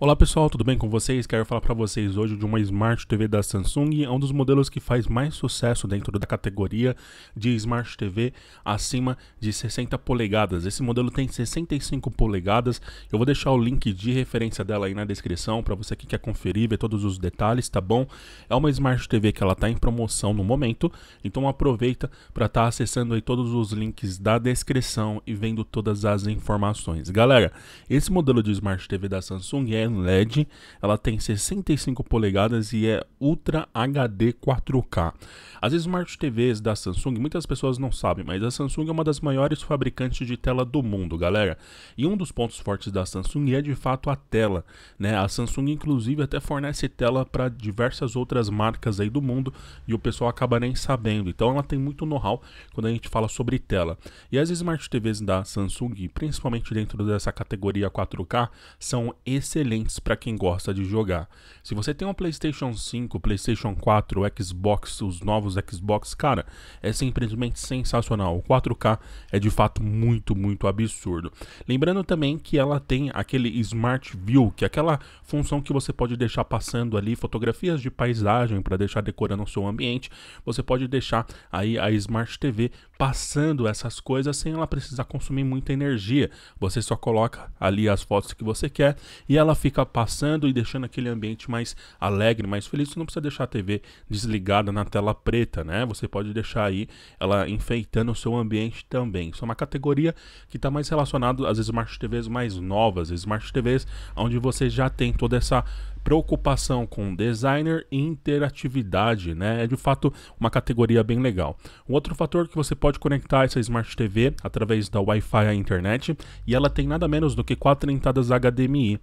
Olá pessoal, tudo bem com vocês? Quero falar para vocês hoje de uma Smart TV da Samsung, é um dos modelos que faz mais sucesso dentro da categoria de Smart TV acima de 60 polegadas. Esse modelo tem 65 polegadas. Eu vou deixar o link de referência dela aí na descrição para você que quer conferir, ver todos os detalhes, tá bom? É uma Smart TV que ela tá em promoção no momento, então aproveita para estar tá acessando aí todos os links da descrição e vendo todas as informações. Galera, esse modelo de Smart TV da Samsung é LED, ela tem 65 polegadas e é Ultra HD 4K. As Smart TVs da Samsung, muitas pessoas não sabem, mas a Samsung é uma das maiores fabricantes de tela do mundo, galera. E um dos pontos fortes da Samsung é de fato a tela, né? A Samsung inclusive até fornece tela para diversas outras marcas aí do mundo e o pessoal acaba nem sabendo. Então ela tem muito know-how quando a gente fala sobre tela. E as Smart TVs da Samsung, principalmente dentro dessa categoria 4K, são excelentes diferentes para quem gosta de jogar. Se você tem um PlayStation 5, PlayStation 4, Xbox, os novos Xbox, cara, é simplesmente sensacional. O 4K é de fato muito, muito absurdo. Lembrando também que ela tem aquele Smart View, que é aquela função que você pode deixar passando ali fotografias de paisagem para deixar decorando o seu ambiente. Você pode deixar aí a Smart TV passando essas coisas sem ela precisar consumir muita energia. Você só coloca ali as fotos que você quer e ela fica fica passando e deixando aquele ambiente mais alegre, mais feliz. Você não precisa deixar a TV desligada na tela preta, né? Você pode deixar aí ela enfeitando o seu ambiente também. Isso é uma categoria que está mais relacionada às smart TVs mais novas, smart TVs onde você já tem toda essa preocupação com designer e interatividade, né? É de fato uma categoria bem legal. Um outro fator que você pode conectar essa Smart TV através da Wi-Fi à internet e ela tem nada menos do que quatro entradas HDMI.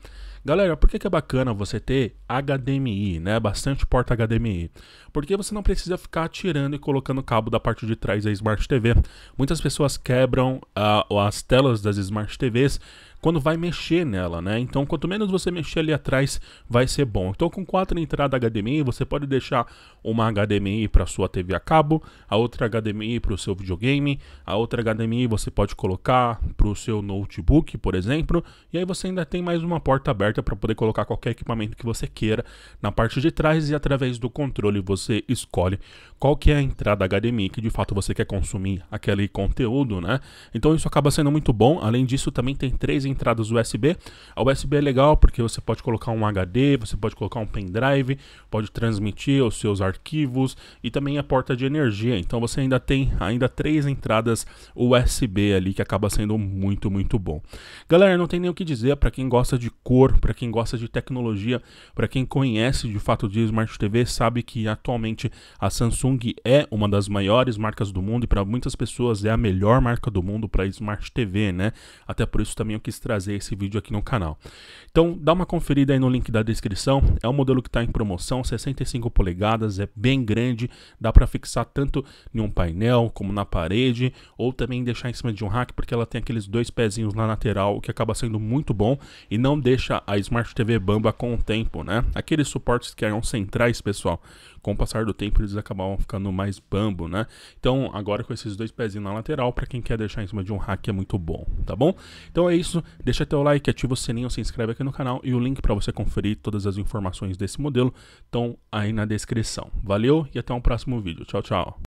Galera, por que, que é bacana você ter HDMI, né? Bastante porta HDMI. Porque você não precisa ficar tirando e colocando cabo da parte de trás da Smart TV. Muitas pessoas quebram uh, as telas das Smart TVs quando vai mexer nela, né? Então, quanto menos você mexer ali atrás, vai ser bom. Então, com quatro entradas HDMI, você pode deixar uma HDMI para sua TV a cabo, a outra HDMI para o seu videogame, a outra HDMI você pode colocar para o seu notebook, por exemplo, e aí você ainda tem mais uma porta aberta para poder colocar qualquer equipamento que você queira na parte de trás e através do controle você escolhe qual que é a entrada HDMI que de fato você quer consumir aquele conteúdo, né? Então, isso acaba sendo muito bom. Além disso, também tem três entradas entradas USB. A USB é legal porque você pode colocar um HD, você pode colocar um pendrive, pode transmitir os seus arquivos e também a porta de energia. Então você ainda tem ainda três entradas USB ali que acaba sendo muito, muito bom. Galera, não tem nem o que dizer para quem gosta de cor, para quem gosta de tecnologia, para quem conhece de fato de Smart TV, sabe que atualmente a Samsung é uma das maiores marcas do mundo e para muitas pessoas é a melhor marca do mundo para Smart TV, né? Até por isso também eu quis trazer esse vídeo aqui no canal. Então dá uma conferida aí no link da descrição, é um modelo que está em promoção, 65 polegadas, é bem grande, dá para fixar tanto em um painel como na parede, ou também deixar em cima de um rack, porque ela tem aqueles dois pezinhos na lateral, o que acaba sendo muito bom e não deixa a Smart TV bamba com o tempo, né? Aqueles suportes que eram centrais, pessoal, com o passar do tempo eles acabavam ficando mais bambo, né? Então agora com esses dois pezinhos na lateral, para quem quer deixar em cima de um hack é muito bom, tá bom? Então é isso, deixa teu like, ativa o sininho, se inscreve aqui no canal e o link para você conferir todas as informações desse modelo estão aí na descrição. Valeu e até um próximo vídeo. Tchau, tchau.